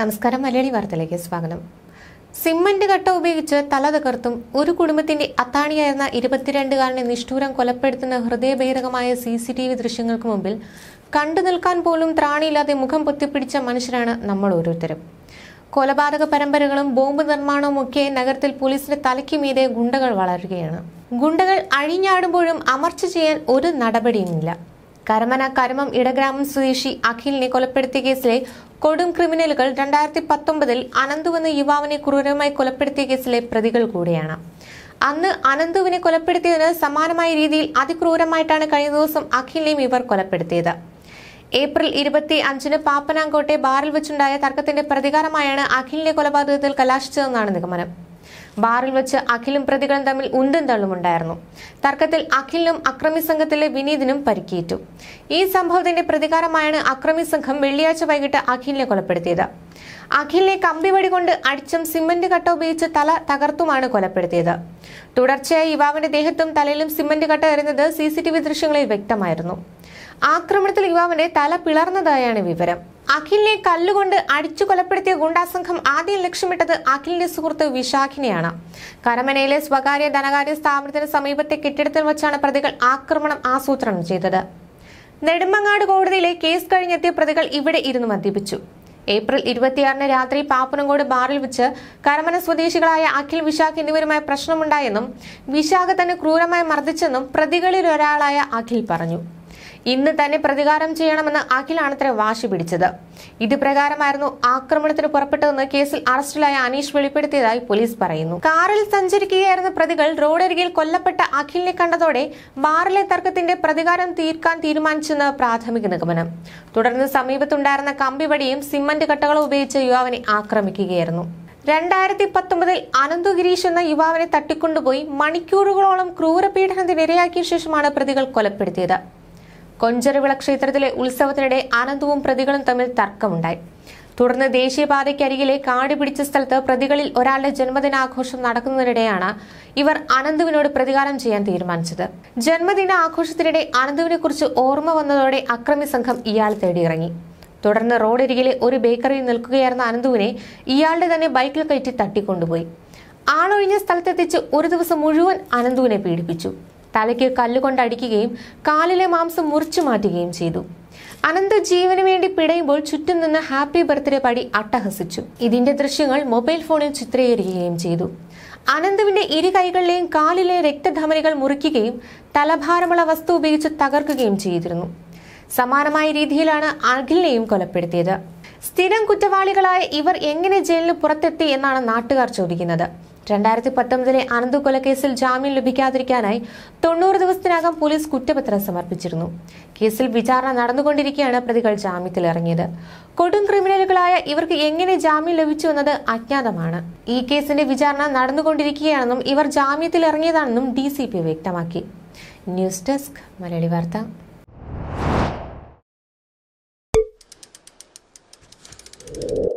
നമസ്കാരം മലയാളി വാർത്തയിലേക്ക് സ്വാഗതം സിമന്റ് കട്ട ഉപയോഗിച്ച് തല തകർത്തും ഒരു കുടുംബത്തിന്റെ അത്താണിയായിരുന്ന ഇരുപത്തിരണ്ടുകാരനെ നിഷ്ഠൂരം കൊലപ്പെടുത്തുന്ന ഹൃദയഭേദകമായ സി സി ടി വി ദൃശ്യങ്ങൾക്ക് മുമ്പിൽ കണ്ടു നിൽക്കാൻ പോലും ത്രാണിയില്ലാതെ മുഖം പൊത്തിപ്പിടിച്ച മനുഷ്യരാണ് നമ്മൾ ഓരോരുത്തരും കൊലപാതക പരമ്പരകളും ബോംബ് നിർമ്മാണവും ഒക്കെ നഗരത്തിൽ പോലീസിന്റെ തലയ്ക്ക് മീതെ ഗുണ്ടകൾ വളരുകയാണ് ഗുണ്ടകൾ അഴിഞ്ഞാടുമ്പോഴും അമർച്ച ചെയ്യാൻ ഒരു നടപടിയുമില്ല കരമന കരമം ഇടഗ്രാമം സ്വദേശി അഖിലിനെ കൊലപ്പെടുത്തിയ കേസിലെ കൊടും ക്രിമിനലുകൾ രണ്ടായിരത്തി പത്തൊമ്പതിൽ അനന്തുവെന്ന യുവാവിനെ ക്രൂരമായി കൊലപ്പെടുത്തിയ കേസിലെ പ്രതികൾ കൂടിയാണ് അന്ന് അനന്തുവിനെ കൊലപ്പെടുത്തിയതിന് സമാനമായ രീതിയിൽ അതിക്രൂരമായിട്ടാണ് കഴിഞ്ഞ ദിവസം അഖിലിനെയും ഇവർ കൊലപ്പെടുത്തിയത് ഏപ്രിൽ ഇരുപത്തി അഞ്ചിന് പാപ്പനാങ്കോട്ടെ ബാറിൽ വെച്ചുണ്ടായ തർക്കത്തിന്റെ പ്രതികാരമായാണ് അഖിലിനെ കൊലപാതകത്തിൽ കലാശിച്ചതെന്നാണ് നിഗമനം ബാറിൽ വെച്ച് അഖിലും പ്രതികളും തമ്മിൽ ഉന്തും തള്ളുമുണ്ടായിരുന്നു തർക്കത്തിൽ അഖിലിനും അക്രമി സംഘത്തിലെ വിനീതിനും പരിക്കേറ്റു ഈ സംഭവത്തിന്റെ പ്രതികാരമായാണ് അക്രമി സംഘം വെള്ളിയാഴ്ച വൈകിട്ട് അഖിലിനെ കൊലപ്പെടുത്തിയത് അഖിലിനെ കമ്പിവടി കൊണ്ട് അടിച്ചും സിമന്റ് കട്ട ഉപയോഗിച്ച് തല തകർത്തുമാണ് കൊലപ്പെടുത്തിയത് തുടർച്ചയായി യുവാവിന്റെ ദേഹത്തും തലയിലും സിമന്റ് കട്ട എറിഞ്ഞത് സി സി ടി വി ദൃശ്യങ്ങളിൽ വ്യക്തമായിരുന്നു ആക്രമണത്തിൽ യുവാവിന്റെ തല പിളർന്നതായാണ് വിവരം അഖിലിനെ കല്ലുകൊണ്ട് അടിച്ചു കൊലപ്പെടുത്തിയ ഗുണ്ടാസംഘം ആദ്യം ലക്ഷ്യമിട്ടത് അഖിലിന്റെ സുഹൃത്ത് വിശാഖിനെയാണ് കരമനയിലെ സ്വകാര്യ ധനകാര്യ സ്ഥാപനത്തിന് സമീപത്തെ കെട്ടിടത്തിൽ വച്ചാണ് പ്രതികൾ ആക്രമണം ആസൂത്രണം ചെയ്തത് നെടുമങ്ങാട് കോടതിയിലെ കേസ് കഴിഞ്ഞെത്തിയ പ്രതികൾ ഇവിടെ ഇരുന്ന് മദ്യപിച്ചു ഏപ്രിൽ ഇരുപത്തിയാറിന് രാത്രി പാപ്പനങ്കോട് ബാറിൽ വെച്ച് കരമന സ്വദേശികളായ അഖിൽ വിശാഖ് എന്നിവരുമായി പ്രശ്നമുണ്ടായെന്നും വിശാഖ തന്നെ ക്രൂരമായി മർദ്ദിച്ചെന്നും പ്രതികളിൽ ഒരാളായ അഖിൽ പറഞ്ഞു ഇന്ന് തന്നെ പ്രതികാരം ചെയ്യണമെന്ന് അഖിലാണത്ര വാശി പിടിച്ചത് ഇത് പ്രകാരമായിരുന്നു ആക്രമണത്തിന് പുറപ്പെട്ടതെന്ന് കേസിൽ അറസ്റ്റിലായ അനീഷ് വെളിപ്പെടുത്തിയതായി പോലീസ് പറയുന്നു കാറിൽ സഞ്ചരിക്കുകയായിരുന്ന പ്രതികൾ റോഡരികിൽ കൊല്ലപ്പെട്ട അഖിലിനെ കണ്ടതോടെ ബാറിലെ തർക്കത്തിന്റെ പ്രതികാരം തീർക്കാൻ തീരുമാനിച്ചെന്ന് പ്രാഥമിക നിഗമനം തുടർന്ന് സമീപത്തുണ്ടായിരുന്ന കമ്പിവടിയും സിമന്റ് കട്ടകളും ഉപയോഗിച്ച് യുവാവിനെ ആക്രമിക്കുകയായിരുന്നു രണ്ടായിരത്തി പത്തൊമ്പതിൽ അനന്തു ഗിരീഷ് എന്ന യുവാവിനെ തട്ടിക്കൊണ്ടുപോയി മണിക്കൂറുകളോളം ക്രൂരപീഡനത്തിനിരയാക്കിയ ശേഷമാണ് പ്രതികൾ കൊലപ്പെടുത്തിയത് കൊഞ്ചരവിള ക്ഷേത്രത്തിലെ ഉത്സവത്തിനിടെ ആനന്ദവും പ്രതികളും തമ്മിൽ തർക്കമുണ്ടായി തുടർന്ന് ദേശീയപാതയ്ക്കരികിലെ കാടി പിടിച്ച സ്ഥലത്ത് പ്രതികളിൽ ഒരാളുടെ ജന്മദിനാഘോഷം നടക്കുന്നതിനിടെയാണ് ഇവർ അനന്തുവിനോട് പ്രതികാരം ചെയ്യാൻ തീരുമാനിച്ചത് ജന്മദിന ആഘോഷത്തിനിടെ അനന്തുവിനെക്കുറിച്ച് ഓർമ്മ വന്നതോടെ അക്രമി സംഘം ഇയാൾ തേടിയിറങ്ങി തുടർന്ന് റോഡരികിലെ ഒരു ബേക്കറിയിൽ നിൽക്കുകയായിരുന്ന അനന്തുവിനെ ഇയാളുടെ തന്നെ ബൈക്കിൽ കയറ്റി തട്ടിക്കൊണ്ടുപോയി ആളൊഴിഞ്ഞ സ്ഥലത്തെത്തിച്ച് ഒരു ദിവസം മുഴുവൻ അനന്തുവിനെ പീഡിപ്പിച്ചു തലയ്ക്ക് കല്ലുകൊണ്ടടിക്കുകയും കാലിലെ മാംസം മുറിച്ചു മാറ്റുകയും ചെയ്തു അനന്ത ജീവന് വേണ്ടി പിടയുമ്പോൾ ചുറ്റും നിന്ന് ഹാപ്പി ബർത്ത്ഡേ പടി അട്ടഹസിച്ചു ഇതിന്റെ ദൃശ്യങ്ങൾ മൊബൈൽ ഫോണിൽ ചിത്രീകരിക്കുകയും ചെയ്തു അനന്തുവിന്റെ ഇരു കൈകളിലെയും കാലിലെ രക്തധമനികൾ മുറിക്കുകയും തലഭാരമുള്ള വസ്തു ഉപയോഗിച്ച് തകർക്കുകയും ചെയ്തിരുന്നു സമാനമായ രീതിയിലാണ് അഖിലിനെയും കൊലപ്പെടുത്തിയത് സ്ഥിരം കുറ്റവാളികളായ ഇവർ എങ്ങനെ ജയിലിന് പുറത്തെത്തി എന്നാണ് നാട്ടുകാർ ചോദിക്കുന്നത് രണ്ടായിരത്തി പത്തൊമ്പതിലെ അനന്ത് കൊലക്കേസിൽ ജാമ്യം ലഭിക്കാതിരിക്കാനായി തൊണ്ണൂറ് ദിവസത്തിനകം പോലീസ് കുറ്റപത്രം സമർപ്പിച്ചിരുന്നു കേസിൽ വിചാരണ നടന്നുകൊണ്ടിരിക്കെയാണ് പ്രതികൾ ജാമ്യത്തിലിറങ്ങിയത് കൊടും ക്രിമിനലുകളായ ഇവർക്ക് എങ്ങനെ ജാമ്യം ലഭിച്ചു എന്നത് അജ്ഞാതമാണ് ഈ കേസിന്റെ വിചാരണ നടന്നുകൊണ്ടിരിക്കുകയാണെന്നും ഇവർ ജാമ്യത്തിൽ ഇറങ്ങിയതാണെന്നും ഡി സി പി വ്യക്തമാക്കി news desk Malayali Vartha you